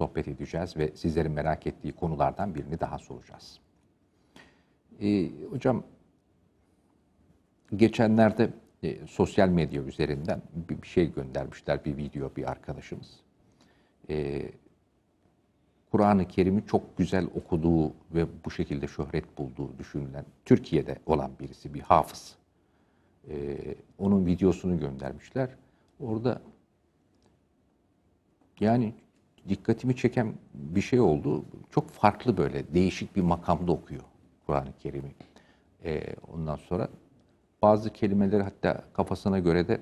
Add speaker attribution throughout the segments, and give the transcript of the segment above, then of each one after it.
Speaker 1: sohbet edeceğiz ve sizlerin merak ettiği konulardan birini daha soracağız. Ee, hocam, geçenlerde e, sosyal medya üzerinden bir, bir şey göndermişler, bir video bir arkadaşımız. Ee, Kur'an-ı Kerim'i çok güzel okuduğu ve bu şekilde şöhret bulduğu düşünülen Türkiye'de olan birisi, bir hafız. Ee, onun videosunu göndermişler. Orada yani dikkatimi çeken bir şey oldu. Çok farklı böyle değişik bir makamda okuyor Kur'an-ı Kerim'i. E, ondan sonra bazı kelimeleri hatta kafasına göre de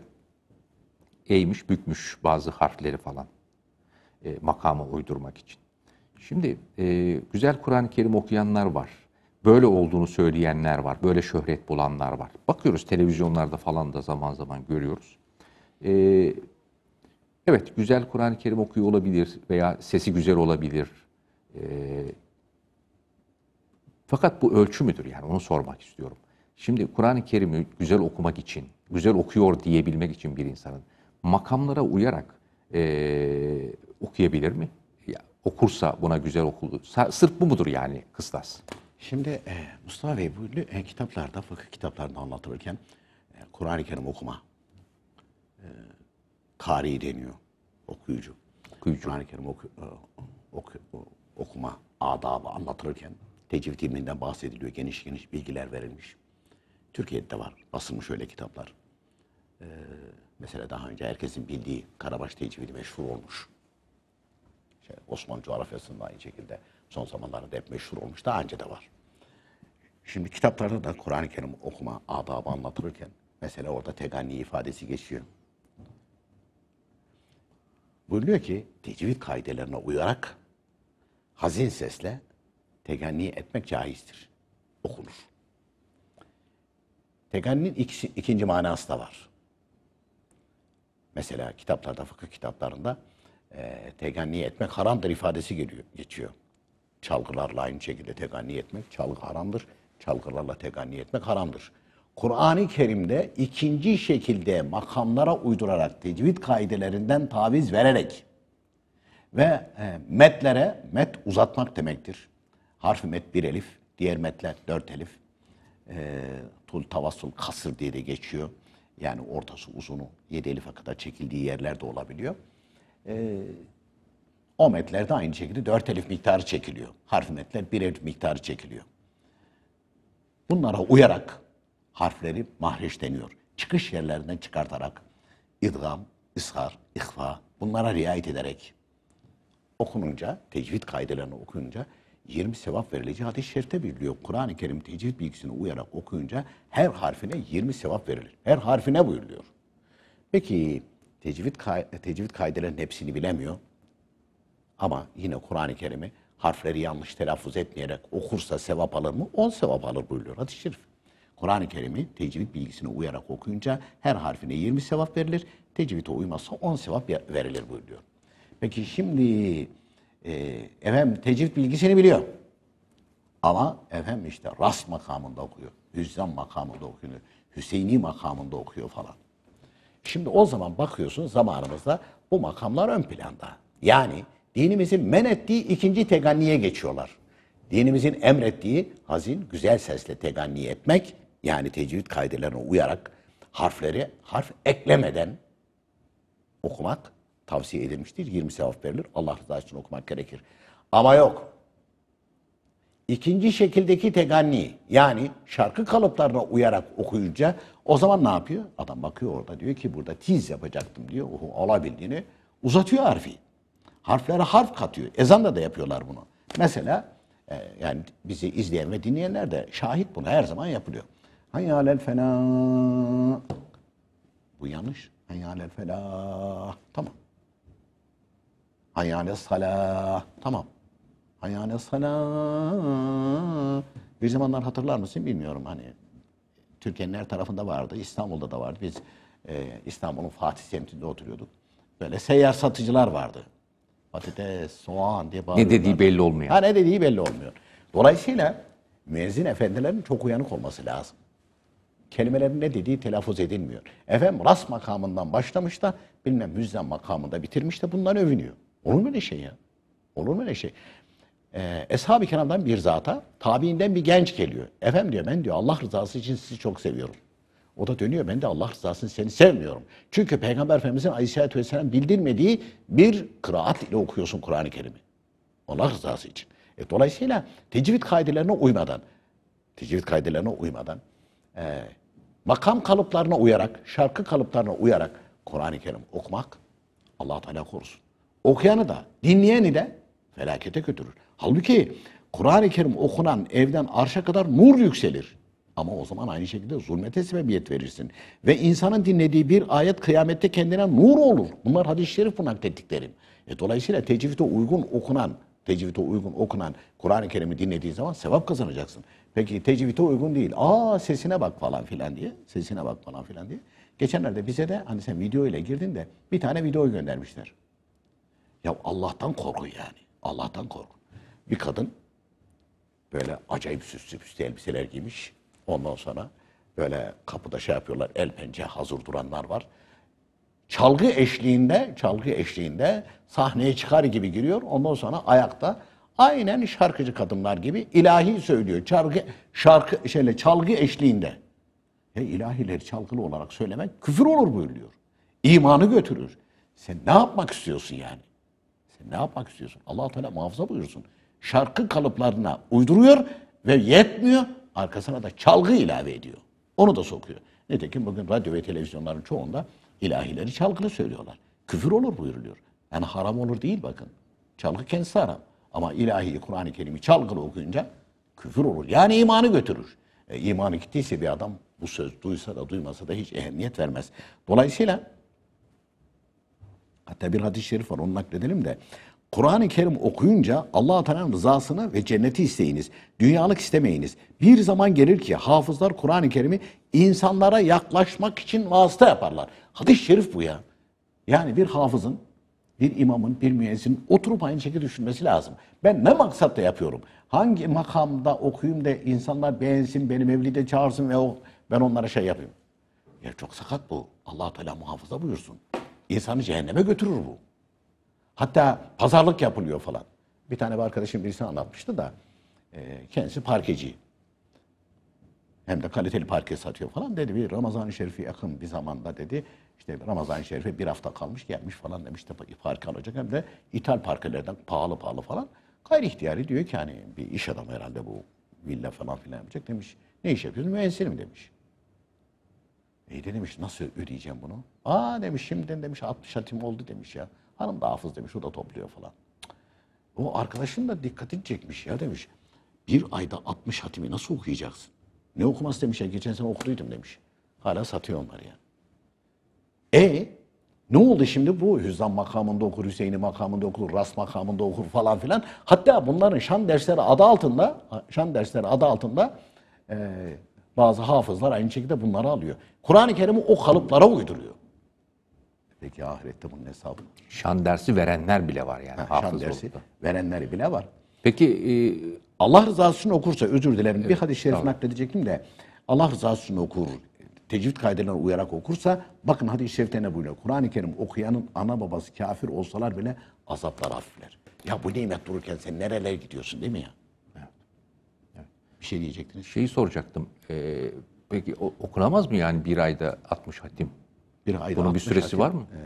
Speaker 1: eğmiş, bükmüş bazı harfleri falan e, makama uydurmak için. Şimdi e, güzel Kur'an-ı Kerim okuyanlar var. Böyle olduğunu söyleyenler var. Böyle şöhret bulanlar var. Bakıyoruz televizyonlarda falan da zaman zaman görüyoruz. E, Evet, güzel Kur'an-ı Kerim okuyor olabilir veya sesi güzel olabilir. E, fakat bu ölçü müdür? Yani onu sormak istiyorum. Şimdi Kur'an-ı Kerim'i güzel okumak için, güzel okuyor diyebilmek için bir insanın makamlara uyarak e, okuyabilir mi? Ya, okursa buna güzel okuldu. Sırf bu mudur yani kıstas?
Speaker 2: Şimdi e, Mustafa Bey bu e, kitaplarda, fıkıh kitaplarında anlatılırken e, Kur'an-ı Kerim okuma, e, Kari deniyor. Okuyucu. Okuyucu. Kur'an-ı Kerim oku, e, oku, e, okuma adabı anlatılırken tecvid ilminden bahsediliyor. Geniş geniş bilgiler verilmiş. Türkiye'de de var. Basılmış öyle kitaplar. Ee, mesela daha önce herkesin bildiği Karabaş tecvidi meşhur olmuş. Şey, Osmanlı coğrafyasında aynı şekilde son zamanlarda hep meşhur olmuş. Daha önce de var. Şimdi kitaplarda da Kur'an-ı Kerim okuma adabı anlatırken mesela orada tegani ifadesi geçiyor. Buyuruyor ki tecvid kaidelerine uyarak hazin sesle teganni etmek caizdir. Okunur. Teganninin ikisi, ikinci manası da var. Mesela kitaplarda, fıkıh kitaplarında e, teganni etmek haramdır ifadesi geliyor, geçiyor. Çalgılarla aynı şekilde teganni etmek, çalgı haramdır. Çalgılarla teganni etmek haramdır. Kur'an-ı Kerim'de ikinci şekilde makamlara uydurarak, tecvid kaidelerinden taviz vererek ve e, metlere, met uzatmak demektir. harf met bir elif, diğer metler dört elif. E, tul, tavasul kasır diye de geçiyor. Yani ortası uzunu yedi elife kadar çekildiği yerler de olabiliyor. E, o metlerde aynı şekilde dört elif miktarı çekiliyor. Harf metler bir elif miktarı çekiliyor. Bunlara uyarak harfleri deniyor. Çıkış yerlerinden çıkartarak idgam, ishar, ihfa bunlara riayet ederek okununca, tecvid kaidelerine okuyunca 20 sevap verileceği hadis-i şerifte bildiriliyor. Kur'an-ı Kerim tecvid bilgisini uyarak okuyunca her harfine 20 sevap verilir. Her harfine buyuruluyor. Peki tecvid, ka tecvid kaidelerinin hepsini bilemiyor. Ama yine Kur'an-ı Kerim'i harfleri yanlış telaffuz etmeyerek okursa sevap alır mı? 10 sevap alır buyuruyor hadis-i şerif. Kur'an-ı Kerim'i tecvid bilgisine uyarak okuyunca her harfine 20 sevap verilir. Tecvide uymazsa 10 sevap verilir buyuruyor. Peki şimdi e, efendim tecvid bilgisini biliyor. Ama efendim işte rast makamında okuyor. Hüzzam makamında okuyor. Hüseyini makamında okuyor falan. Şimdi o zaman bakıyorsunuz zamanımızda bu makamlar ön planda. Yani dinimizin men ettiği ikinci teganniye geçiyorlar. Dinimizin emrettiği hazin, güzel sesle teganni etmek yani tecvid kaidelerine uyarak harfleri harf eklemeden okumak tavsiye edilmiştir. 20 sevap verilir. Allah rızası için okumak gerekir. Ama yok. İkinci şekildeki teganni yani şarkı kalıplarına uyarak okuyunca o zaman ne yapıyor? Adam bakıyor orada diyor ki burada tiz yapacaktım diyor. Oho, olabildiğini uzatıyor harfi. Harflere harf katıyor. Ezanda da yapıyorlar bunu. Mesela e, yani bizi izleyen ve dinleyenler de şahit buna her zaman yapılıyor. Hayalel felah. Bu yanlış. Hayalel felah. Tamam. Hayalel salah. Tamam. Hayalel salah. Bir zamanlar hatırlar mısın bilmiyorum hani. Türkiye'nin her tarafında vardı. İstanbul'da da vardı. Biz e, İstanbul'un Fatih semtinde oturuyorduk. Böyle seyyar satıcılar vardı. Patates, soğan diye bağırıyorlar. Ne dediği belli olmuyor. Ha ne dediği belli olmuyor. Dolayısıyla müezzin efendilerin çok uyanık olması lazım kelimelerin ne dediği telaffuz edilmiyor. Efem ras makamından başlamış da bilmem müzden makamında bitirmiş de bundan övünüyor. Olur mu öyle şey ya? Olur mu öyle şey? Ee, Eshab-ı kiramdan bir zata tabiinden bir genç geliyor. Efem diyor ben diyor Allah rızası için sizi çok seviyorum. O da dönüyor ben de Allah rızası için seni sevmiyorum. Çünkü Peygamber Efendimizin Aleyhisselatü Vesselam bildirmediği bir kıraat ile okuyorsun Kur'an-ı Kerim'i. Allah rızası için. E, dolayısıyla tecvid kaidelerine uymadan, tecvid kaidelerine uymadan e, makam kalıplarına uyarak, şarkı kalıplarına uyarak Kur'an-ı Kerim okumak Allah Teala korusun. Okuyanı da, dinleyeni de felakete götürür. Halbuki Kur'an-ı Kerim okunan evden arşa kadar nur yükselir. Ama o zaman aynı şekilde zulmete sebebiyet verirsin. Ve insanın dinlediği bir ayet kıyamette kendine nur olur. Bunlar hadis-i şerif buna tetiklerim. E dolayısıyla tecvide uygun okunan, tecvide uygun okunan Kur'an-ı Kerim'i dinlediği zaman sevap kazanacaksın. Peki tecvite uygun değil. Aa sesine bak falan filan diye. Sesine bak falan filan diye. Geçenlerde bize de hani sen video ile girdin de bir tane video göndermişler. Ya Allah'tan korkun yani. Allah'tan korkun. Bir kadın böyle acayip süslü püslü elbiseler giymiş. Ondan sonra böyle kapıda şey yapıyorlar. El pençe hazır duranlar var. Çalgı eşliğinde, çalgı eşliğinde sahneye çıkar gibi giriyor. Ondan sonra ayakta Aynen şarkıcı kadınlar gibi ilahi söylüyor. Şarkı, şarkı şeyle çalgı eşliğinde. E ilahileri çalgılı olarak söylemek küfür olur buyuruyor. İmanı götürür. Sen ne yapmak istiyorsun yani? Sen ne yapmak istiyorsun? allah Teala muhafaza buyursun. Şarkı kalıplarına uyduruyor ve yetmiyor. Arkasına da çalgı ilave ediyor. Onu da sokuyor. Nitekim bugün radyo ve televizyonların çoğunda ilahileri çalgılı söylüyorlar. Küfür olur buyuruluyor. Yani haram olur değil bakın. Çalgı kendisi haram. Ama ilahi Kur'an-ı Kerim'i çalgılı okuyunca küfür olur. Yani imanı götürür. E, imanı gittiyse bir adam bu söz duysa da duymasa da hiç ehemmiyet vermez. Dolayısıyla hatta bir hadis-i şerif var onu nakledelim de Kur'an-ı Kerim okuyunca Allah Teala'nın rızasını ve cenneti isteyiniz. Dünyalık istemeyiniz. Bir zaman gelir ki hafızlar Kur'an-ı Kerim'i insanlara yaklaşmak için vasıta yaparlar. Hadis-i şerif bu ya. Yani bir hafızın bir imamın, bir müezzinin oturup aynı şekilde düşünmesi lazım. Ben ne maksatla yapıyorum? Hangi makamda okuyayım da insanlar beğensin, beni mevlide çağırsın ve o, ben onlara şey yapayım. Ya çok sakat bu. allah Teala muhafaza buyursun. İnsanı cehenneme götürür bu. Hatta pazarlık yapılıyor falan. Bir tane bir arkadaşım birisi anlatmıştı da e, kendisi parkeci. Hem de kaliteli parke satıyor falan dedi. Bir Ramazan-ı Şerif'i yakın bir zamanda dedi işte Ramazan-ı Şerif'e bir hafta kalmış gelmiş falan demiş de parkı alacak hem de ithal parkelerden pahalı pahalı falan. Gayri ihtiyari diyor ki hani bir iş adamı herhalde bu villa falan filan yapacak demiş. Ne iş yapıyorsun? Mühendisim demiş. İyi de demiş nasıl ödeyeceğim bunu? Aa demiş şimdiden demiş 60 hatim oldu demiş ya. Hanım da hafız demiş o da topluyor falan. O arkadaşın da dikkatini çekmiş ya demiş. Bir ayda 60 hatimi nasıl okuyacaksın? Ne okuması demiş ya geçen sene okuduydum demiş. Hala satıyor onları yani. E ne oldu şimdi bu? Hüzzam makamında okur, Hüseyin'i makamında okur, Ras makamında okur falan filan. Hatta bunların şan dersleri adı altında, şan dersleri adı altında e, bazı hafızlar aynı şekilde bunları alıyor. Kur'an-ı Kerim'i o kalıplara uyduruyor. Peki ahirette bunun hesabı. Şan dersi verenler bile var yani. Ha, şan dersi oldu. verenleri bile var. Peki e, Allah rızası için okursa, özür dilerim evet, bir hadis-i şerif tamam. nakledecektim de. Allah rızası için okur, tecvid kaidelerine uyarak okursa bakın hadi i şerifte ne buyuruyor? Kur'an-ı Kerim okuyanın ana babası kafir olsalar bile azaplar affiler. Ya bu nimet dururken sen nerelere
Speaker 1: gidiyorsun değil mi ya? Bir şey diyecektiniz. Şeyi soracaktım. Ee, peki o, okunamaz mı yani bir ayda 60 hatim? Bir ayda Bunun bir süresi hatim, var mı? E...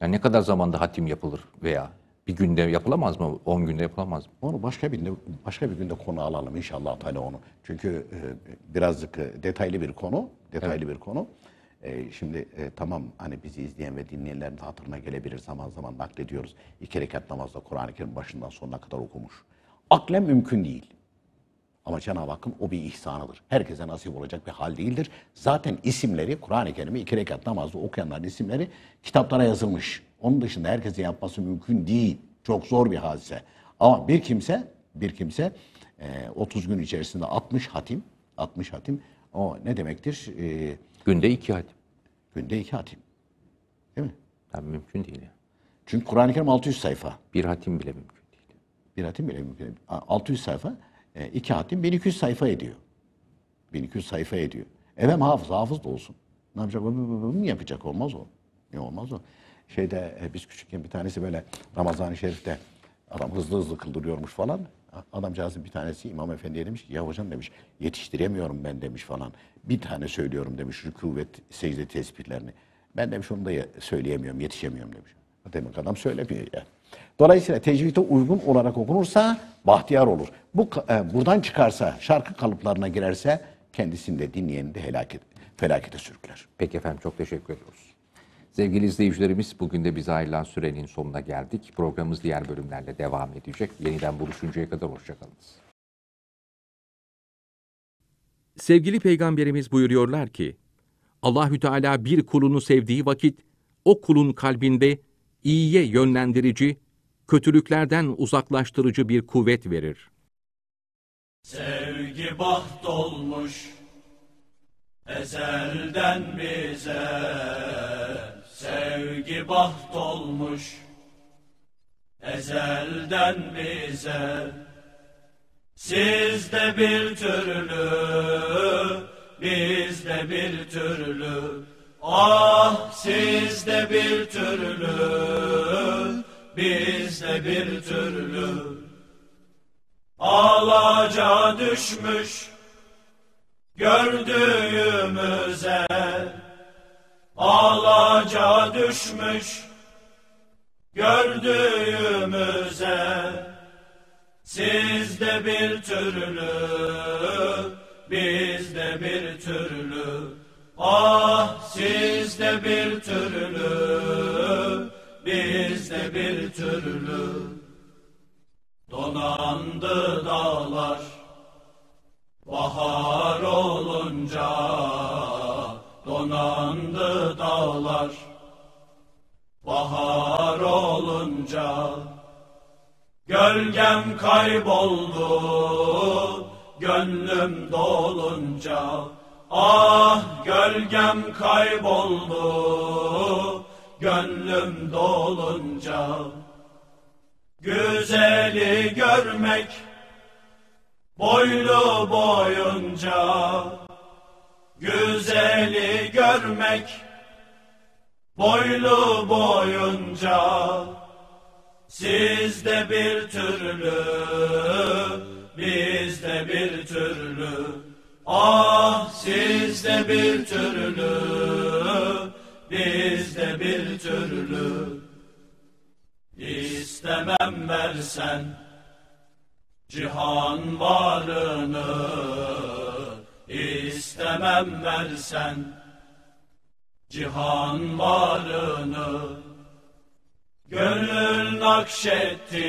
Speaker 1: Yani ne kadar zamanda hatim yapılır veya bir günde yapılamaz mı? 10 günde yapılamaz mı? Onu başka bir başka bir günde konu alalım inşallah Teala onu. Çünkü e, birazcık
Speaker 2: e, detaylı bir konu, detaylı evet. bir konu. E, şimdi e, tamam hani bizi izleyen ve dinleyenlerin hatırına gelebilir zaman zaman naklediyoruz. İki rekat namazda Kur'an-ı Kerim başından sonuna kadar okumuş. Aklen mümkün değil. Ama Cenab-ı Hakk'ın o bir ihsanıdır. Herkese nasip olacak bir hal değildir. Zaten isimleri Kur'an-ı Kerim'i iki rekat namazda okuyanların isimleri kitaplara yazılmış. Onun dışında herkese yapması mümkün değil. Çok zor bir hadise. Ama bir kimse bir kimse 30 e, gün içerisinde 60 hatim 60 hatim o ne demektir? E, günde iki hatim. Günde iki hatim. Değil mi? Tabii mümkün değil. Çünkü Kur'an-ı Kerim 600 sayfa. Bir hatim bile mümkün değil. Bir hatim bile mümkün değil. 600 sayfa e, iki hatim 1200 sayfa ediyor. 1200 sayfa ediyor. Efendim hafız, hafız da olsun. Ne yapacak? Mı yapacak? Olmaz o. Ne olmaz o? Şeyde e, biz küçükken bir tanesi böyle Ramazan-ı Şerif'te adam hızlı hızlı kıldırıyormuş falan. Adamcağızın bir tanesi İmam Efendi'ye demiş ki ya hocam demiş yetiştiremiyorum ben demiş falan. Bir tane söylüyorum demiş rükû ve secde tespitlerini. Ben demiş onu da söyleyemiyorum, yetişemiyorum demiş. Demek adam söylemiyor yani. Dolayısıyla tecvide uygun olarak okunursa bahtiyar olur. Bu e, buradan çıkarsa, şarkı kalıplarına girerse kendisini
Speaker 1: de dinleyeni de helaket, felakete sürükler. Peki efendim çok teşekkür ediyoruz. Sevgili izleyicilerimiz bugün de bize ayrılan sürenin sonuna geldik. Programımız diğer bölümlerle devam edecek. Yeniden buluşuncaya kadar hoşçakalınız. Sevgili Peygamberimiz buyuruyorlar ki, Allahü Teala bir kulunu sevdiği vakit, o kulun kalbinde iyiye yönlendirici, kötülüklerden uzaklaştırıcı bir kuvvet verir.
Speaker 3: Sevgi baht olmuş ezelden bize, sevgi baht olmuş ezelden bize. Siz de bir türlü, biz de bir türlü, ah siz de bir türlü, biz de bir türlü alaca düşmüş gördüğümüze
Speaker 4: alaca
Speaker 3: düşmüş
Speaker 4: gördüğümüze
Speaker 3: de bir türlü biz de bir türlü Ah Siz de bir türlü biz de bir türlü donandı dağlar bahar olunca donandı dağlar bahar olunca gölgem kayboldu gönlüm dolunca ah gölgem kayboldu gönlüm dolunca Güzeli görmek boylu boyunca Güzeli görmek boylu boyunca Siz de bir türlü, biz de bir türlü Ah de bir türlü bizde bir türlü istemem versen cihan varını istemem versen cihan varını
Speaker 4: gönül
Speaker 3: nakşetti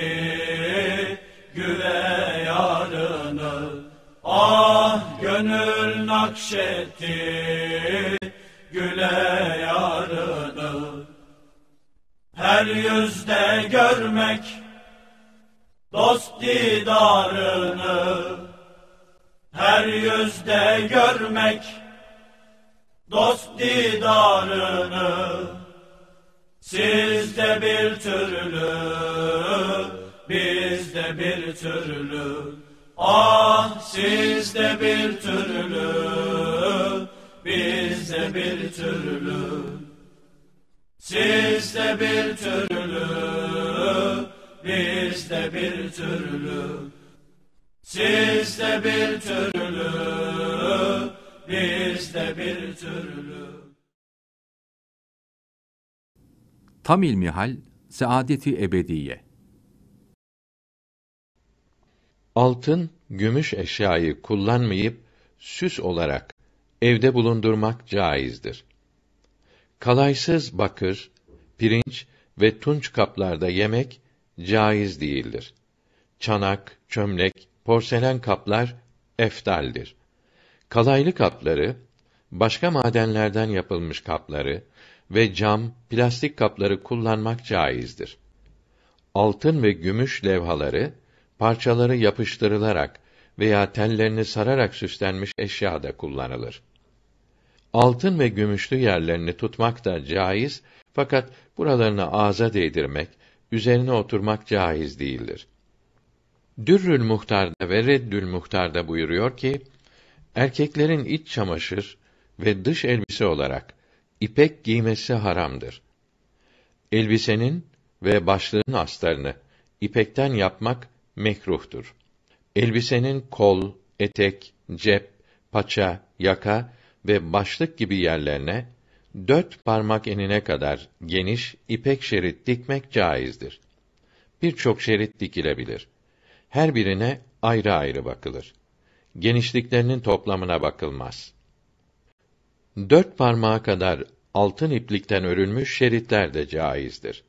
Speaker 3: güle yarını ah gönül nakşetti görmek Dost didarını Sizde bir türlü Bizde bir türlü Ah sizde bir türlü Bizde bir türlü Sizde bir türlü Bizde bir türlü Sizde bir türlü bizde bir türlü.
Speaker 5: Tam ilmihal, saadeti ebediye. Altın, gümüş eşyayı kullanmayıp süs olarak evde bulundurmak caizdir. Kalaysız bakır, pirinç ve tunç kaplarda yemek caiz değildir. Çanak, çömlek, porselen kaplar eftaldir. Kalaylı kapları, başka madenlerden yapılmış kapları ve cam, plastik kapları kullanmak caizdir. Altın ve gümüş levhaları, parçaları yapıştırılarak veya tellerini sararak süslenmiş eşyada kullanılır. Altın ve gümüşlü yerlerini tutmak da caiz fakat buralarını ağza değdirmek, üzerine oturmak caiz değildir. Dürrül Muhtar'da ve Reddül Muhtar'da buyuruyor ki, Erkeklerin iç çamaşır ve dış elbise olarak ipek giymesi haramdır. Elbisenin ve başlığın astarını ipekten yapmak mekruhtur. Elbisenin kol, etek, cep, paça, yaka ve başlık gibi yerlerine dört parmak enine kadar geniş ipek şerit dikmek caizdir. Birçok şerit dikilebilir. Her birine ayrı ayrı bakılır genişliklerinin toplamına bakılmaz. Dört parmağa kadar altın iplikten örülmüş şeritler de caizdir.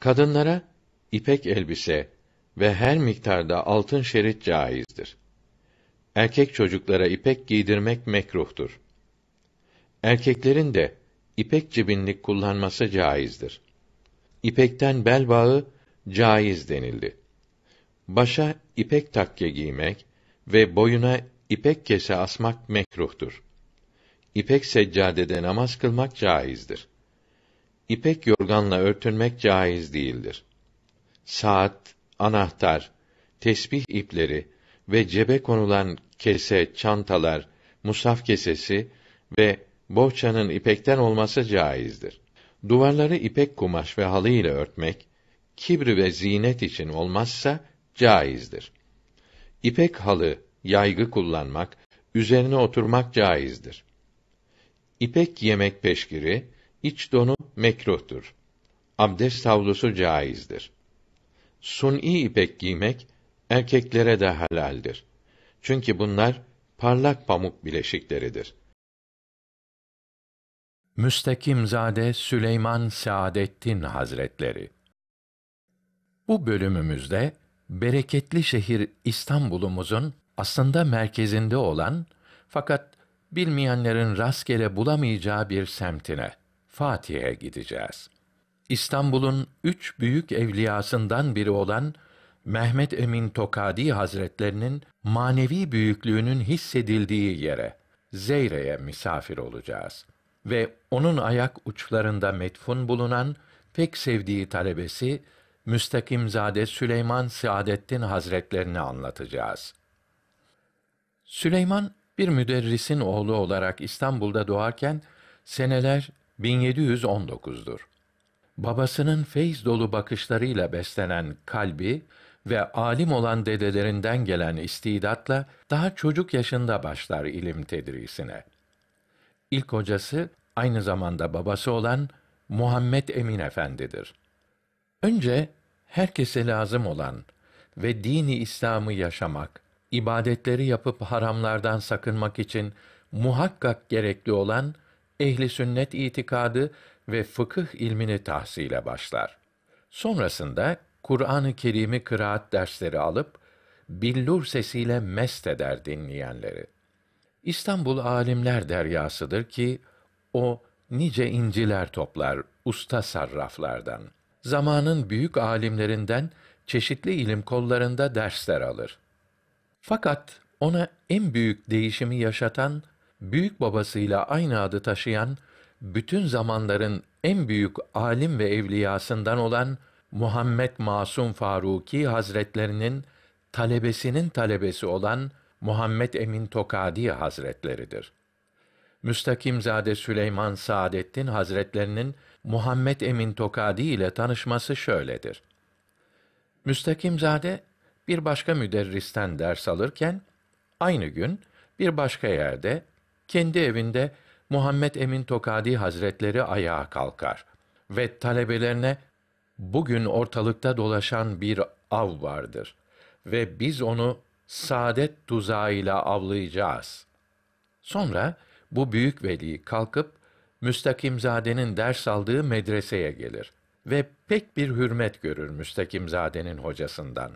Speaker 5: Kadınlara ipek elbise ve her miktarda altın şerit caizdir. Erkek çocuklara ipek giydirmek mekruhtur. Erkeklerin de ipek cibinlik kullanması caizdir. İpekten bel bağı caiz denildi. Başa ipek takke giymek, ve boyuna ipek kese asmak mekruhtur. İpek seccadede namaz kılmak caizdir. İpek yorganla örtünmek caiz değildir. Saat, anahtar, tesbih ipleri ve cebe konulan kese, çantalar, musaf kesesi ve bohçanın ipekten olması caizdir. Duvarları ipek kumaş ve halı ile örtmek, kibri ve zinet için olmazsa caizdir. İpek halı, yaygı kullanmak, üzerine oturmak caizdir. İpek yemek peşkiri, iç donu mekruhtur. Abdest havlusu caizdir. Sun'i ipek giymek erkeklere de halaldir. Çünkü bunlar parlak pamuk bileşikleridir. Müstekimzade Süleyman Saadettin Hazretleri Bu bölümümüzde bereketli şehir İstanbul'umuzun aslında merkezinde olan fakat bilmeyenlerin rastgele bulamayacağı bir semtine, Fatih'e gideceğiz. İstanbul'un üç büyük evliyasından biri olan Mehmet Emin Tokadi Hazretlerinin manevi büyüklüğünün hissedildiği yere, Zeyre'ye misafir olacağız. Ve onun ayak uçlarında metfun bulunan pek sevdiği talebesi Müstakimzade Süleyman Saadettin Hazretlerini anlatacağız. Süleyman bir müderrisin oğlu olarak İstanbul'da doğarken seneler 1719'dur. Babasının feyz dolu bakışlarıyla beslenen kalbi ve alim olan dedelerinden gelen istidatla daha çocuk yaşında başlar ilim tedrisine. İlk hocası aynı zamanda babası olan Muhammed Emin Efendidir. Önce herkese lazım olan ve dini İslam'ı yaşamak, ibadetleri yapıp haramlardan sakınmak için muhakkak gerekli olan ehli sünnet itikadı ve fıkıh ilmini tahsile başlar. Sonrasında Kur'an-ı Kerim'i kıraat dersleri alıp billur sesiyle mest eder dinleyenleri. İstanbul Alimler Deryasıdır ki o nice inciler toplar usta sarraflardan.'' zamanın büyük alimlerinden çeşitli ilim kollarında dersler alır. Fakat ona en büyük değişimi yaşatan, büyük babasıyla aynı adı taşıyan, bütün zamanların en büyük alim ve evliyasından olan Muhammed Masum Faruki Hazretlerinin talebesinin talebesi olan Muhammed Emin Tokadi Hazretleridir. Müstakimzade Süleyman Saadettin Hazretlerinin Muhammed Emin Tokadi ile tanışması şöyledir. Müstakimzade bir başka müderristen ders alırken aynı gün bir başka yerde kendi evinde Muhammed Emin Tokadi Hazretleri ayağa kalkar ve talebelerine bugün ortalıkta dolaşan bir av vardır ve biz onu saadet tuzağıyla avlayacağız. Sonra bu büyük veli kalkıp Müstakimzade'nin ders aldığı medreseye gelir ve pek bir hürmet görür Müstakimzade'nin hocasından.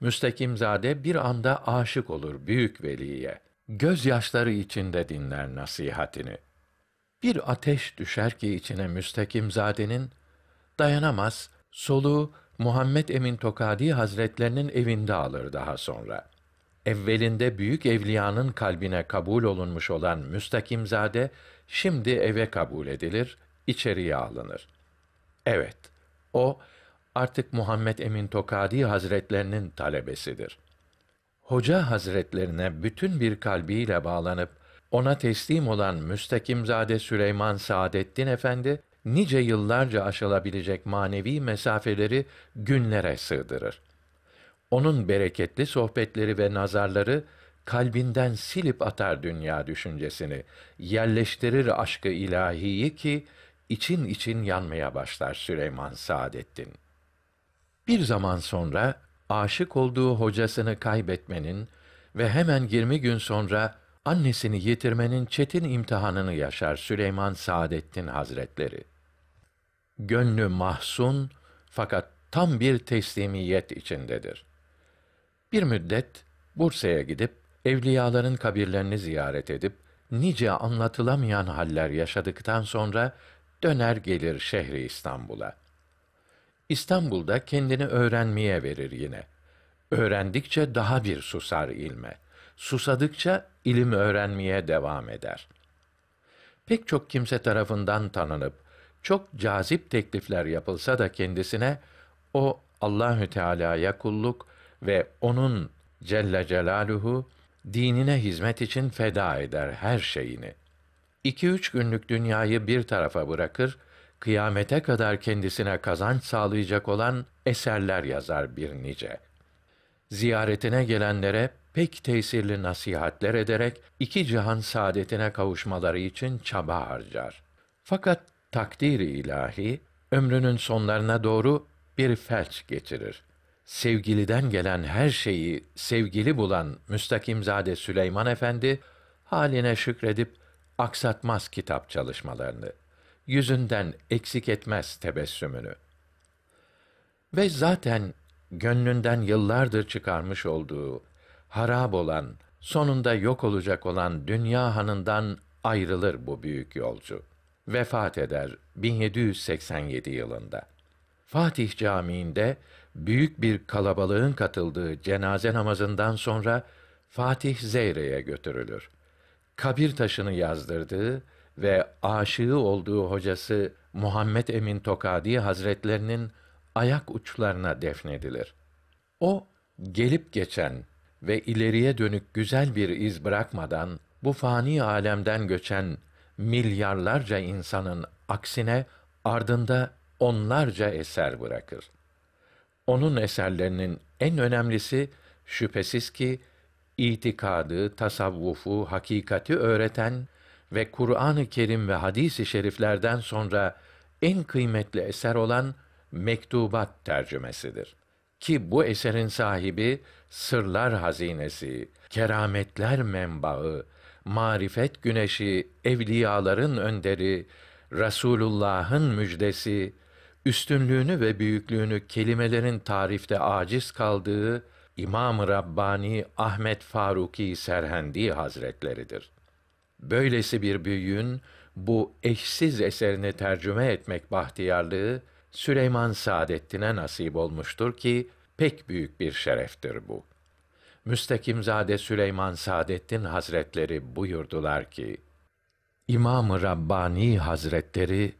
Speaker 5: Müstakimzade bir anda aşık olur büyük veliye. Gözyaşları içinde dinler nasihatini. Bir ateş düşer ki içine Müstakimzade'nin, dayanamaz, soluğu Muhammed Emin Tokadi Hazretlerinin evinde alır daha sonra. Evvelinde büyük evliyanın kalbine kabul olunmuş olan Müstakimzade, şimdi eve kabul edilir, içeriye alınır. Evet, o artık Muhammed Emin Tokadi Hazretlerinin talebesidir. Hoca Hazretlerine bütün bir kalbiyle bağlanıp ona teslim olan Müstakimzade Süleyman Saadettin Efendi nice yıllarca aşılabilecek manevi mesafeleri günlere sığdırır. Onun bereketli sohbetleri ve nazarları kalbinden silip atar dünya düşüncesini, yerleştirir aşkı ilahiyi ki için için yanmaya başlar Süleyman Saadettin. Bir zaman sonra aşık olduğu hocasını kaybetmenin ve hemen 20 gün sonra annesini yitirmenin çetin imtihanını yaşar Süleyman Saadettin Hazretleri. Gönlü mahzun fakat tam bir teslimiyet içindedir. Bir müddet Bursa'ya gidip evliyaların kabirlerini ziyaret edip nice anlatılamayan haller yaşadıktan sonra döner gelir şehri İstanbul'a. İstanbul'da kendini öğrenmeye verir yine. Öğrendikçe daha bir susar ilme. Susadıkça ilim öğrenmeye devam eder. Pek çok kimse tarafından tanınıp çok cazip teklifler yapılsa da kendisine o Allahü Teala'ya kulluk ve onun Celle Celaluhu dinine hizmet için feda eder her şeyini. İki üç günlük dünyayı bir tarafa bırakır, kıyamete kadar kendisine kazanç sağlayacak olan eserler yazar bir nice. Ziyaretine gelenlere pek tesirli nasihatler ederek iki cihan saadetine kavuşmaları için çaba harcar. Fakat takdiri ilahi ömrünün sonlarına doğru bir felç geçirir sevgiliden gelen her şeyi sevgili bulan Müstakimzade Süleyman Efendi, haline şükredip aksatmaz kitap çalışmalarını, yüzünden eksik etmez tebessümünü. Ve zaten gönlünden yıllardır çıkarmış olduğu, harap olan, sonunda yok olacak olan dünya hanından ayrılır bu büyük yolcu. Vefat eder 1787 yılında. Fatih Camii'nde büyük bir kalabalığın katıldığı cenaze namazından sonra Fatih Zeyre'ye götürülür. Kabir taşını yazdırdığı ve aşığı olduğu hocası Muhammed Emin Tokadi Hazretlerinin ayak uçlarına defnedilir. O gelip geçen ve ileriye dönük güzel bir iz bırakmadan bu fani alemden göçen milyarlarca insanın aksine ardında onlarca eser bırakır. Onun eserlerinin en önemlisi şüphesiz ki itikadı, tasavvufu, hakikati öğreten ve Kur'an-ı Kerim ve hadis-i şeriflerden sonra en kıymetli eser olan Mektubat tercümesidir. Ki bu eserin sahibi sırlar hazinesi, kerametler menbaı, marifet güneşi, evliyaların önderi, Rasulullah'ın müjdesi, üstünlüğünü ve büyüklüğünü kelimelerin tarifte aciz kaldığı İmam-ı Rabbani Ahmet Faruki Serhendi Hazretleridir. Böylesi bir büyüğün bu eşsiz eserini tercüme etmek bahtiyarlığı Süleyman Saadettin'e nasip olmuştur ki pek büyük bir şereftir bu. Müstakimzade Süleyman Saadettin Hazretleri buyurdular ki: İmam-ı Rabbani Hazretleri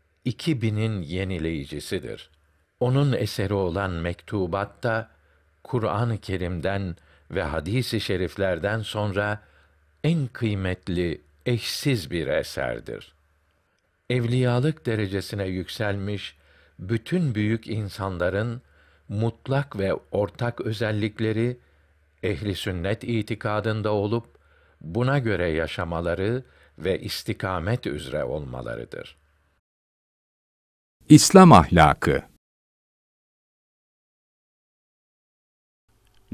Speaker 5: binin yenileyicisidir. Onun eseri olan mektubat da Kur'an-ı Kerim'den ve hadis-i şeriflerden sonra en kıymetli, eşsiz bir eserdir. Evliyalık derecesine yükselmiş bütün büyük insanların mutlak ve ortak özellikleri ehli sünnet itikadında olup buna göre yaşamaları ve istikamet üzere olmalarıdır.
Speaker 3: İslam ahlakı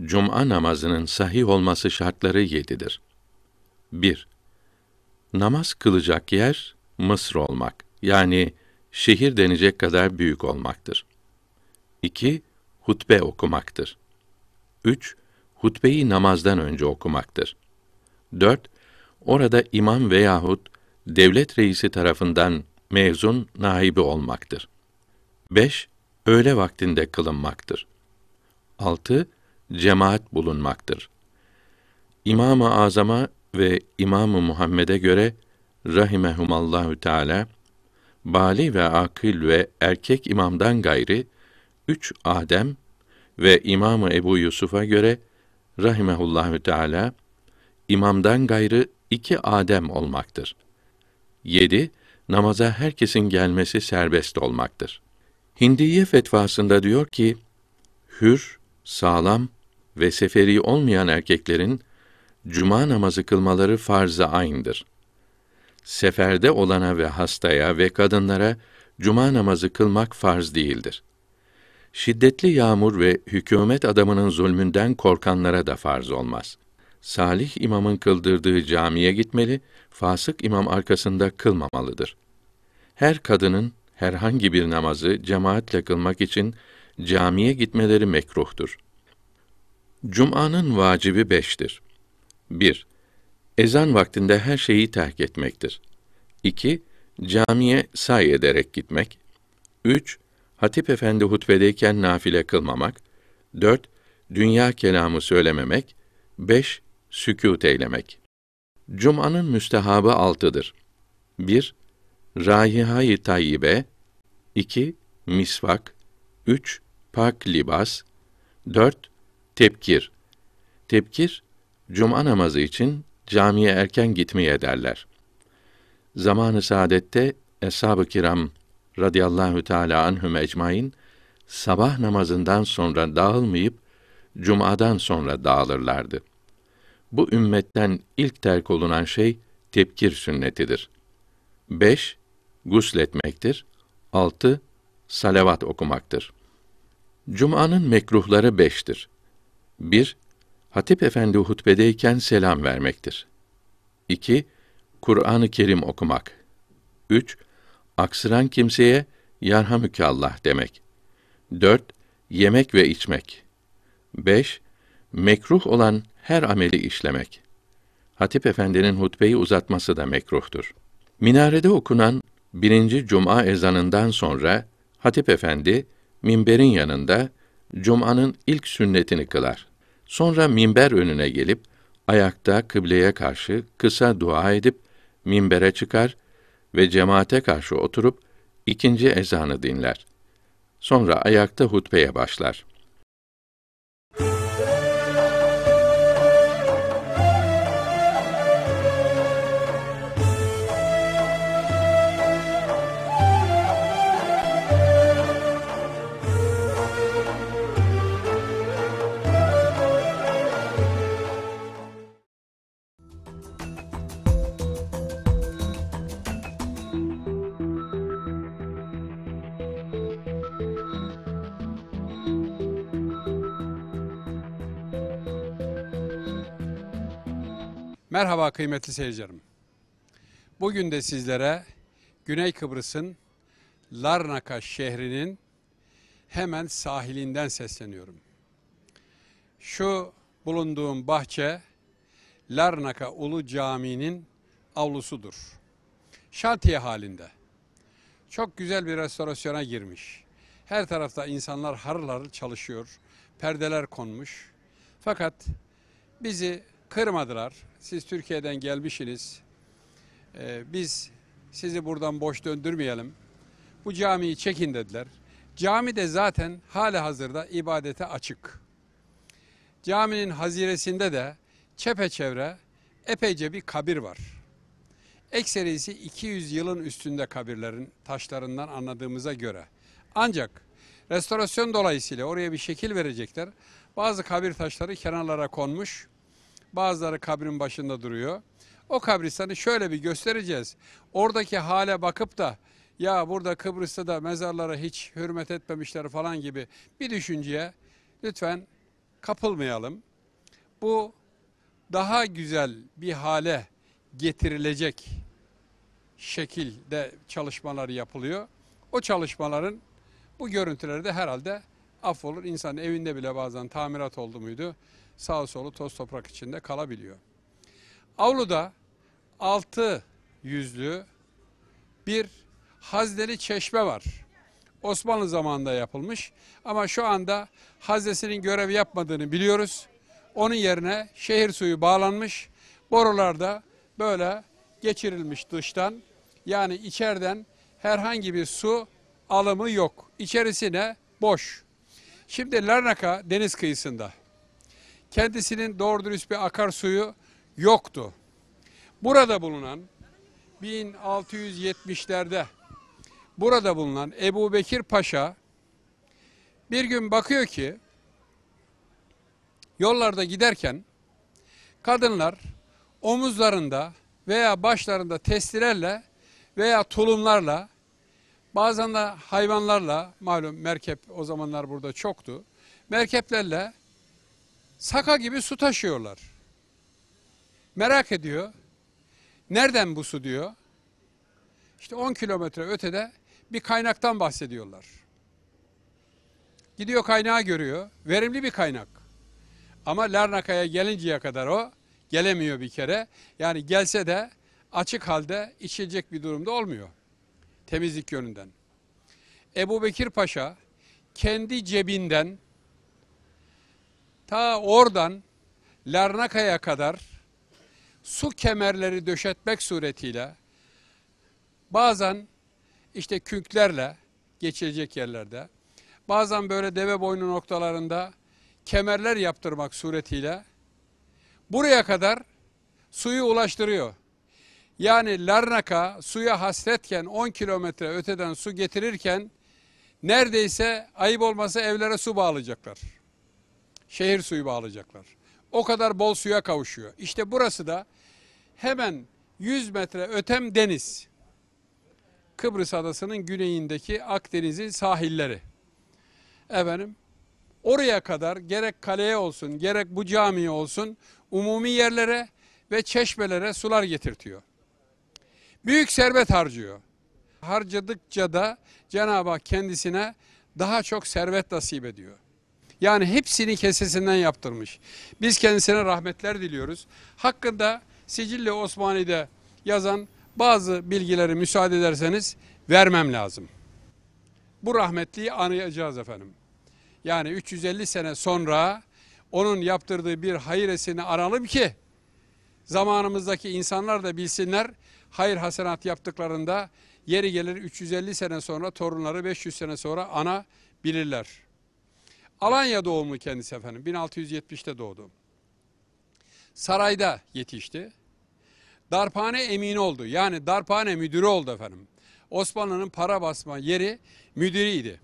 Speaker 3: Cuma
Speaker 5: namazının sahih olması şartları yedidir. 1. Namaz kılacak yer Mısır olmak, yani şehir denecek kadar büyük olmaktır. 2. Hutbe okumaktır. 3. Hutbeyi namazdan önce okumaktır. 4. Orada imam veyahut devlet reisi tarafından mezun nahibi olmaktır. 5. Öğle vaktinde kılınmaktır. 6. Cemaat bulunmaktır. İmam-ı Azama ve İmam-ı Muhammed'e göre rahimehumallahü teala bali ve akil ve erkek imamdan gayri üç Adem ve İmamı Ebu Yusuf'a göre rahimehullahü teala imamdan gayrı iki Adem olmaktır. 7 namaza herkesin gelmesi serbest olmaktır. Hindiye fetvasında diyor ki, hür, sağlam ve seferi olmayan erkeklerin cuma namazı kılmaları farz-ı aynıdır. Seferde olana ve hastaya ve kadınlara cuma namazı kılmak farz değildir. Şiddetli yağmur ve hükümet adamının zulmünden korkanlara da farz olmaz salih imamın kıldırdığı camiye gitmeli, fasık imam arkasında kılmamalıdır. Her kadının herhangi bir namazı cemaatle kılmak için camiye gitmeleri mekruhtur. Cum'anın vacibi beştir. 1. Ezan vaktinde her şeyi terk etmektir. 2. Camiye say ederek gitmek. 3. Hatip efendi hutbedeyken nafile kılmamak. 4. Dünya kelamı söylememek. 5 sükût eylemek. Cum'anın müstehabı altıdır. 1. Rahiha-i tayyibe 2. Misvak 3. Pak libas 4. Tepkir Tepkir, cuma namazı için camiye erken gitmeye derler. Zamanı saadette eshab-ı kiram radıyallahu teala anhum ecmain sabah namazından sonra dağılmayıp cumadan sonra dağılırlardı. Bu ümmetten ilk terk olunan şey tepkir sünnetidir. 5. Gusletmektir. 6. Salavat okumaktır. Cum'anın mekruhları beştir. 1. Hatip efendi hutbedeyken selam vermektir. 2. Kur'an-ı Kerim okumak. 3. Aksıran kimseye yarhamükallah demek. 4. Yemek ve içmek. 5. Mekruh olan her ameli işlemek. Hatip efendinin hutbeyi uzatması da mekruhtur. Minarede okunan birinci cuma ezanından sonra hatip efendi minberin yanında cumanın ilk sünnetini kılar. Sonra minber önüne gelip ayakta kıbleye karşı kısa dua edip minbere çıkar ve cemaate karşı oturup ikinci ezanı dinler. Sonra ayakta hutbeye başlar.
Speaker 4: Merhaba kıymetli seyircilerim. Bugün de sizlere Güney Kıbrıs'ın Larnaka şehrinin hemen sahilinden sesleniyorum. Şu bulunduğum bahçe Larnaka Ulu Camii'nin avlusudur. Şantiye halinde. Çok güzel bir restorasyona girmiş. Her tarafta insanlar harıl harıl çalışıyor. Perdeler konmuş. Fakat bizi Kırmadılar. Siz Türkiye'den gelmişsiniz. Ee, biz sizi buradan boş döndürmeyelim. Bu camiyi çekin dediler. Cami de zaten hala hazırda ibadete açık. Caminin haziresinde de çepeçevre epeyce bir kabir var. Ekserisi 200 yılın üstünde kabirlerin taşlarından anladığımıza göre. Ancak restorasyon dolayısıyla oraya bir şekil verecekler. Bazı kabir taşları kenarlara konmuş. Bazıları kabrin başında duruyor. O kabristanı şöyle bir göstereceğiz. Oradaki hale bakıp da ya burada Kıbrıs'ta da mezarlara hiç hürmet etmemişler falan gibi bir düşünceye lütfen kapılmayalım. Bu daha güzel bir hale getirilecek şekilde çalışmalar yapılıyor. O çalışmaların bu görüntüleri de herhalde affolur. İnsan evinde bile bazen tamirat oldu muydu? sağ solu toz toprak içinde kalabiliyor. Avluda altı yüzlü bir hazneli çeşme var. Osmanlı zamanında yapılmış ama şu anda haznesinin görev yapmadığını biliyoruz. Onun yerine şehir suyu bağlanmış. Borularda böyle geçirilmiş dıştan yani içeriden herhangi bir su alımı yok. İçerisine boş. Şimdi Larnaka deniz kıyısında kendisinin doğru dürüst bir akarsuyu yoktu. Burada bulunan 1670'lerde burada bulunan Ebu Bekir Paşa bir gün bakıyor ki yollarda giderken kadınlar omuzlarında veya başlarında testilerle veya tulumlarla bazen de hayvanlarla malum merkep o zamanlar burada çoktu. Merkeplerle Saka gibi su taşıyorlar. Merak ediyor. Nereden bu su diyor. İşte 10 kilometre ötede bir kaynaktan bahsediyorlar. Gidiyor kaynağı görüyor. Verimli bir kaynak. Ama Larnaka'ya gelinceye kadar o gelemiyor bir kere. Yani gelse de açık halde içilecek bir durumda olmuyor. Temizlik yönünden. Ebu Bekir Paşa kendi cebinden Ta oradan Larnaka'ya kadar su kemerleri döşetmek suretiyle bazen işte künklerle geçilecek yerlerde bazen böyle deve boynu noktalarında kemerler yaptırmak suretiyle buraya kadar suyu ulaştırıyor. Yani Larnaka suya hasretken 10 kilometre öteden su getirirken neredeyse ayıp olmasa evlere su bağlayacaklar şehir suyu bağlayacaklar. O kadar bol suya kavuşuyor. İşte burası da hemen 100 metre ötem deniz. Kıbrıs adasının güneyindeki Akdeniz'in sahilleri. Efendim oraya kadar gerek kaleye olsun gerek bu camiye olsun umumi yerlere ve çeşmelere sular getirtiyor. Büyük servet harcıyor. Harcadıkça da Cenab-ı Hak kendisine daha çok servet nasip ediyor. Yani hepsini kesesinden yaptırmış. Biz kendisine rahmetler diliyoruz. Hakkında Sicilli Osmani'de yazan bazı bilgileri müsaade ederseniz vermem lazım. Bu rahmetliyi anayacağız efendim. Yani 350 sene sonra onun yaptırdığı bir hayır esini aralım ki zamanımızdaki insanlar da bilsinler hayır hasenat yaptıklarında yeri gelir 350 sene sonra torunları 500 sene sonra ana bilirler. Alanya doğumlu kendisi efendim. 1670'te doğdu. Sarayda yetişti. Darphane emin oldu. Yani darphane müdürü oldu efendim. Osmanlı'nın para basma yeri müdürüydi.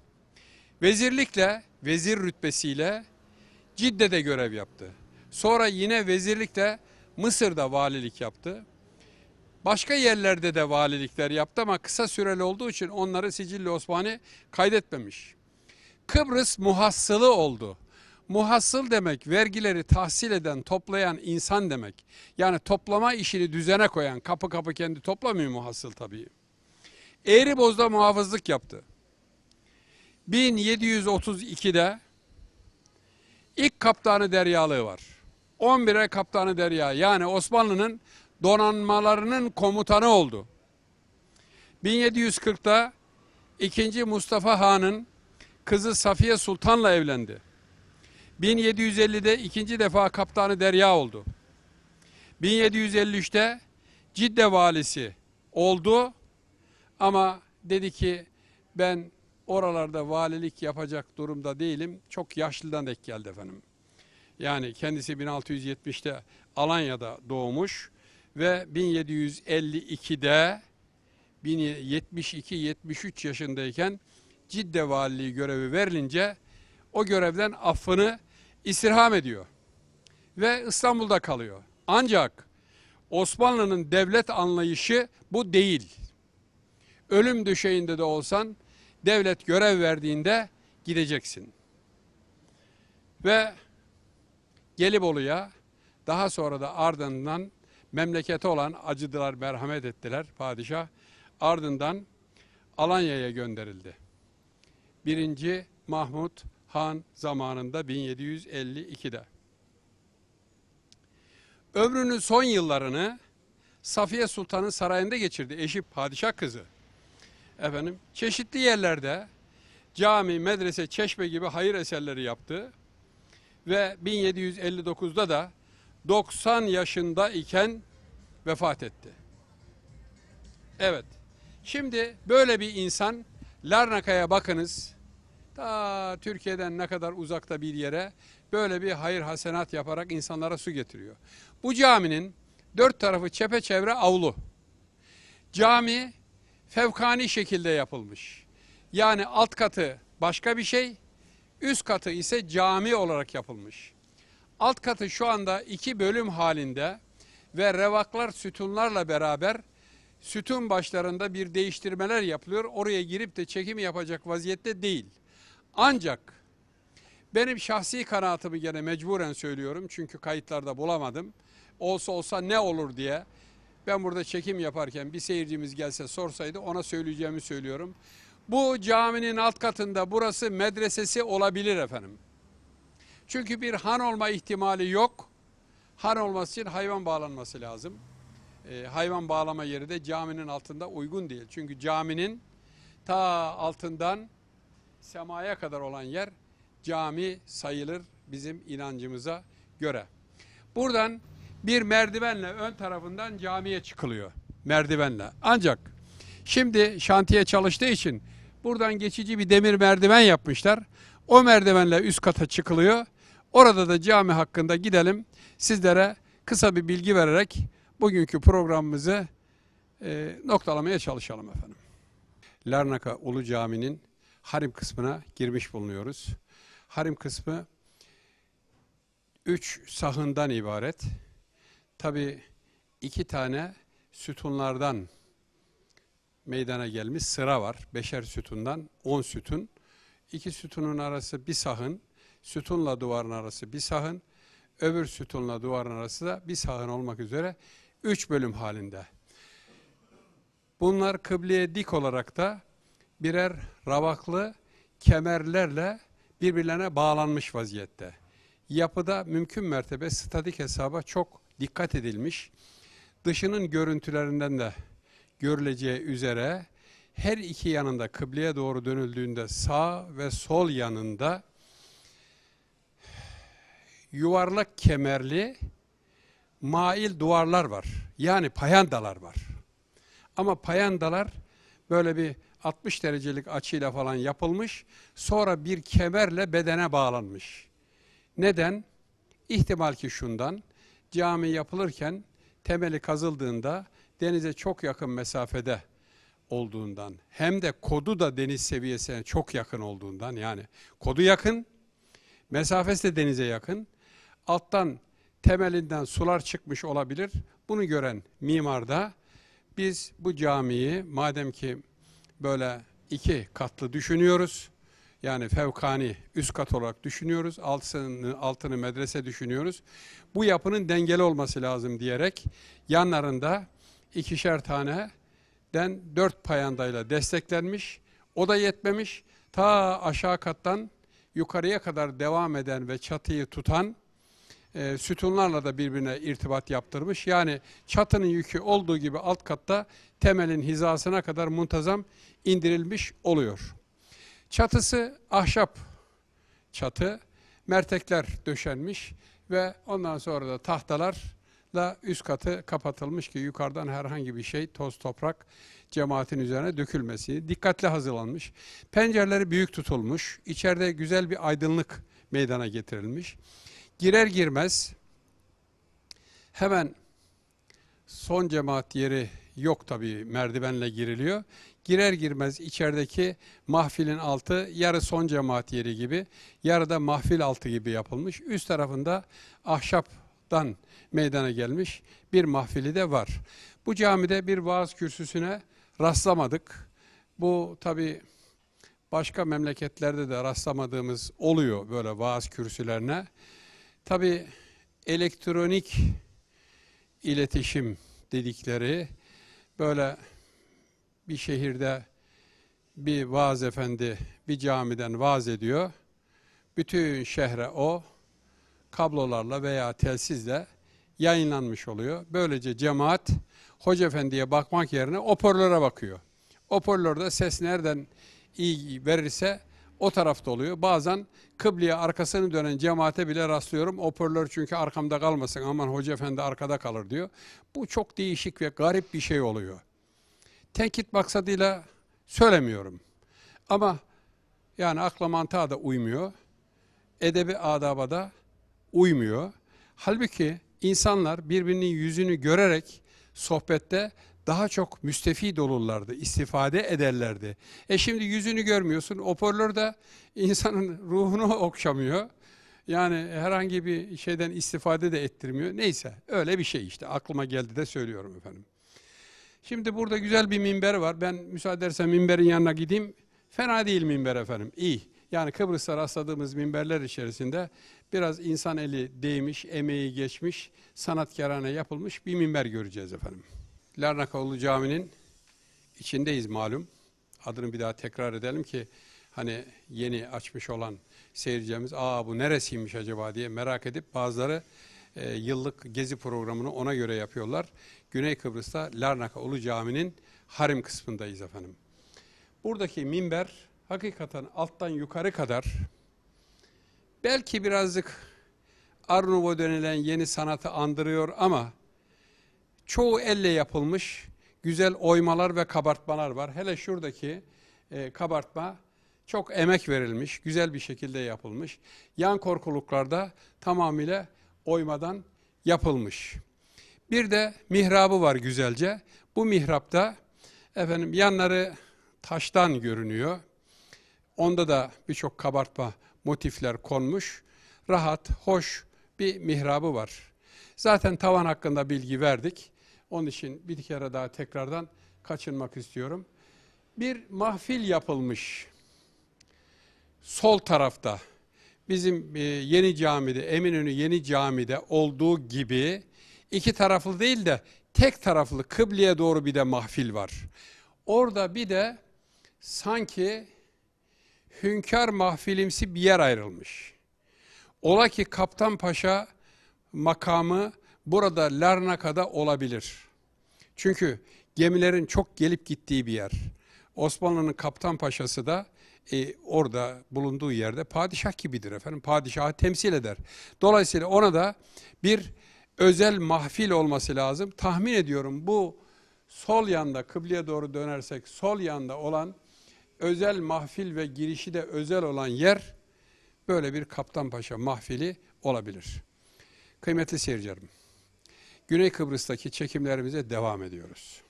Speaker 4: Vezirlikle, vezir rütbesiyle Cidde'de görev yaptı. Sonra yine vezirlikle Mısır'da valilik yaptı. Başka yerlerde de valilikler yaptı ama kısa süreli olduğu için onları sicilli Osmanlı kaydetmemiş. Kıbrıs muhassılı oldu. Muhassıl demek vergileri tahsil eden, toplayan insan demek. Yani toplama işini düzene koyan, kapı kapı kendi toplamıyor muhassıl tabii. Eğriboz'da muhafızlık yaptı. 1732'de ilk kaptanı deryalığı var. 11'e kaptanı derya yani Osmanlı'nın donanmalarının komutanı oldu. 1740'da 2. Mustafa Han'ın kızı Safiye Sultan'la evlendi. 1750'de ikinci defa kaptanı derya oldu. 1753'te Cidde valisi oldu ama dedi ki ben oralarda valilik yapacak durumda değilim. Çok yaşlıdan dek geldi efendim. Yani kendisi 1670'te Alanya'da doğmuş ve 1752'de 72-73 yaşındayken Cidde valiliği görevi verilince o görevden affını istirham ediyor. Ve İstanbul'da kalıyor. Ancak Osmanlı'nın devlet anlayışı bu değil. Ölüm döşeğinde de olsan devlet görev verdiğinde gideceksin. Ve Gelibolu'ya daha sonra da ardından memleketi olan acıdılar merhamet ettiler padişah. Ardından Alanya'ya gönderildi. 1. Mahmut Han zamanında 1752'de. Ömrünün son yıllarını Safiye Sultan'ın sarayında geçirdi. Eşi padişah kızı. Efendim çeşitli yerlerde cami, medrese, çeşme gibi hayır eserleri yaptı. Ve 1759'da da 90 yaşında iken vefat etti. Evet. Şimdi böyle bir insan Larnaka'ya bakınız ta Türkiye'den ne kadar uzakta bir yere böyle bir hayır hasenat yaparak insanlara su getiriyor. Bu caminin dört tarafı çepeçevre avlu. Cami fevkani şekilde yapılmış. Yani alt katı başka bir şey, üst katı ise cami olarak yapılmış. Alt katı şu anda iki bölüm halinde ve revaklar sütunlarla beraber sütun başlarında bir değiştirmeler yapılıyor. Oraya girip de çekim yapacak vaziyette değil. Ancak benim şahsi kanaatımı gene mecburen söylüyorum çünkü kayıtlarda bulamadım. Olsa olsa ne olur diye ben burada çekim yaparken bir seyircimiz gelse sorsaydı ona söyleyeceğimi söylüyorum. Bu caminin alt katında burası medresesi olabilir efendim. Çünkü bir han olma ihtimali yok. Han olması için hayvan bağlanması lazım. Ee, hayvan bağlama yeri de caminin altında uygun değil. Çünkü caminin ta altından semaya kadar olan yer cami sayılır bizim inancımıza göre. Buradan bir merdivenle ön tarafından camiye çıkılıyor. Merdivenle. Ancak şimdi şantiye çalıştığı için buradan geçici bir demir merdiven yapmışlar. O merdivenle üst kata çıkılıyor. Orada da cami hakkında gidelim. Sizlere kısa bir bilgi vererek bugünkü programımızı e, noktalamaya çalışalım efendim. Larnaka Ulu Cami'nin harim kısmına girmiş bulunuyoruz. Harim kısmı üç sahından ibaret. Tabi iki tane sütunlardan meydana gelmiş sıra var. Beşer sütundan on sütun. İki sütunun arası bir sahın, sütunla duvarın arası bir sahın, öbür sütunla duvarın arası da bir sahın olmak üzere üç bölüm halinde. Bunlar kıbleye dik olarak da birer ravaklı kemerlerle birbirlerine bağlanmış vaziyette. Yapıda mümkün mertebe statik hesaba çok dikkat edilmiş. Dışının görüntülerinden de görüleceği üzere her iki yanında kıbleye doğru dönüldüğünde sağ ve sol yanında yuvarlak kemerli mail duvarlar var. Yani payandalar var. Ama payandalar böyle bir 60 derecelik açıyla falan yapılmış. Sonra bir kemerle bedene bağlanmış. Neden? İhtimal ki şundan. Cami yapılırken temeli kazıldığında denize çok yakın mesafede olduğundan hem de kodu da deniz seviyesine çok yakın olduğundan yani kodu yakın, mesafesi de denize yakın. Alttan temelinden sular çıkmış olabilir. Bunu gören mimar da biz bu camiyi madem ki böyle iki katlı düşünüyoruz. Yani fevkani üst kat olarak düşünüyoruz. Altını, altını medrese düşünüyoruz. Bu yapının dengeli olması lazım diyerek yanlarında ikişer taneden dört payandayla desteklenmiş. O da yetmemiş. Ta aşağı kattan yukarıya kadar devam eden ve çatıyı tutan e, sütunlarla da birbirine irtibat yaptırmış. Yani çatının yükü olduğu gibi alt katta temelin hizasına kadar muntazam indirilmiş oluyor. Çatısı ahşap çatı, mertekler döşenmiş ve ondan sonra da tahtalarla üst katı kapatılmış ki yukarıdan herhangi bir şey toz toprak cemaatin üzerine dökülmesi dikkatli hazırlanmış. Pencereleri büyük tutulmuş, içeride güzel bir aydınlık meydana getirilmiş. Girer girmez hemen son cemaat yeri yok tabi merdivenle giriliyor. Girer girmez içerideki mahfilin altı yarı son cemaat yeri gibi, yarı da mahfil altı gibi yapılmış. Üst tarafında ahşaptan meydana gelmiş bir mahfili de var. Bu camide bir vaaz kürsüsüne rastlamadık. Bu tabi başka memleketlerde de rastlamadığımız oluyor böyle vaaz kürsülerine. Tabi elektronik iletişim dedikleri böyle bir şehirde bir vaaz efendi bir camiden vaaz ediyor. Bütün şehre o kablolarla veya telsizle yayınlanmış oluyor. Böylece cemaat hoca efendiye bakmak yerine operlöre bakıyor. Operlörde ses nereden iyi verirse o tarafta oluyor. Bazen kıbleye arkasını dönen cemaate bile rastlıyorum. Hoparlör çünkü arkamda kalmasın aman hoca efendi arkada kalır diyor. Bu çok değişik ve garip bir şey oluyor. Tenkit maksadıyla söylemiyorum. Ama yani akla mantığa da uymuyor. Edebi adaba da uymuyor. Halbuki insanlar birbirinin yüzünü görerek sohbette daha çok müstefid olurlardı, istifade ederlerdi. E şimdi yüzünü görmüyorsun, hoparlör de insanın ruhunu okşamıyor. Yani herhangi bir şeyden istifade de ettirmiyor. Neyse öyle bir şey işte aklıma geldi de söylüyorum efendim. Şimdi burada güzel bir minber var. Ben müsaade edersen minberin yanına gideyim. Fena değil minber efendim. İyi. Yani Kıbrıs'ta rastladığımız minberler içerisinde biraz insan eli değmiş, emeği geçmiş, sanatkarane yapılmış bir minber göreceğiz efendim. Larnaka Ulu Caminin içindeyiz malum. Adını bir daha tekrar edelim ki hani yeni açmış olan seyircimiz aa bu neresiymiş acaba diye merak edip bazıları e, yıllık gezi programını ona göre yapıyorlar. Güney Kıbrıs'ta Larnaka Ulu Caminin harim kısmındayız efendim. Buradaki minber hakikaten alttan yukarı kadar belki birazcık Arnavo denilen yeni sanatı andırıyor ama Çoğu elle yapılmış güzel oymalar ve kabartmalar var. Hele şuradaki e, kabartma çok emek verilmiş, güzel bir şekilde yapılmış. Yan korkuluklarda tamamıyla oymadan yapılmış. Bir de mihrabı var güzelce. Bu mihrapta efendim yanları taştan görünüyor. Onda da birçok kabartma motifler konmuş. Rahat, hoş bir mihrabı var. Zaten tavan hakkında bilgi verdik. Onun için bir kere daha tekrardan kaçınmak istiyorum. Bir mahfil yapılmış sol tarafta bizim e, yeni camide Eminönü yeni camide olduğu gibi iki taraflı değil de tek taraflı kıbleye doğru bir de mahfil var. Orada bir de sanki hünkar mahfilimsi bir yer ayrılmış. Ola ki Kaptan Paşa makamı burada Larnaka'da olabilir. Çünkü gemilerin çok gelip gittiği bir yer. Osmanlı'nın kaptan paşası da e, orada bulunduğu yerde padişah gibidir efendim. Padişahı temsil eder. Dolayısıyla ona da bir özel mahfil olması lazım. Tahmin ediyorum bu sol yanda kıbleye doğru dönersek sol yanda olan özel mahfil ve girişi de özel olan yer böyle bir Kaptan Paşa mahfili olabilir. Kıymetli seyircilerim. Güney Kıbrıs'taki çekimlerimize devam ediyoruz.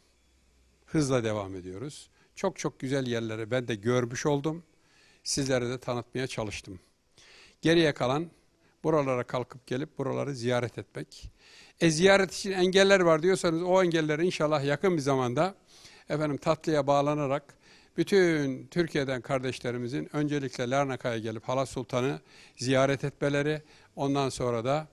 Speaker 4: Hızla devam ediyoruz. Çok çok güzel yerleri ben de görmüş oldum. Sizlere de tanıtmaya çalıştım. Geriye kalan buralara kalkıp gelip buraları ziyaret etmek. E ziyaret için engeller var diyorsanız o engelleri inşallah yakın bir zamanda efendim tatlıya bağlanarak bütün Türkiye'den kardeşlerimizin öncelikle Larnaka'ya gelip Hala Sultan'ı ziyaret etmeleri, ondan sonra da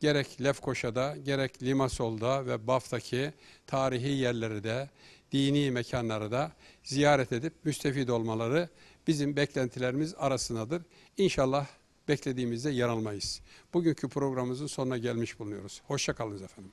Speaker 4: gerek Lefkoşa'da, gerek Limasol'da ve Baf'taki tarihi yerleri de, dini mekanları da ziyaret edip müstefid olmaları bizim beklentilerimiz arasındadır. İnşallah beklediğimizde yanılmayız. Bugünkü programımızın sonuna gelmiş bulunuyoruz. Hoşçakalınız efendim.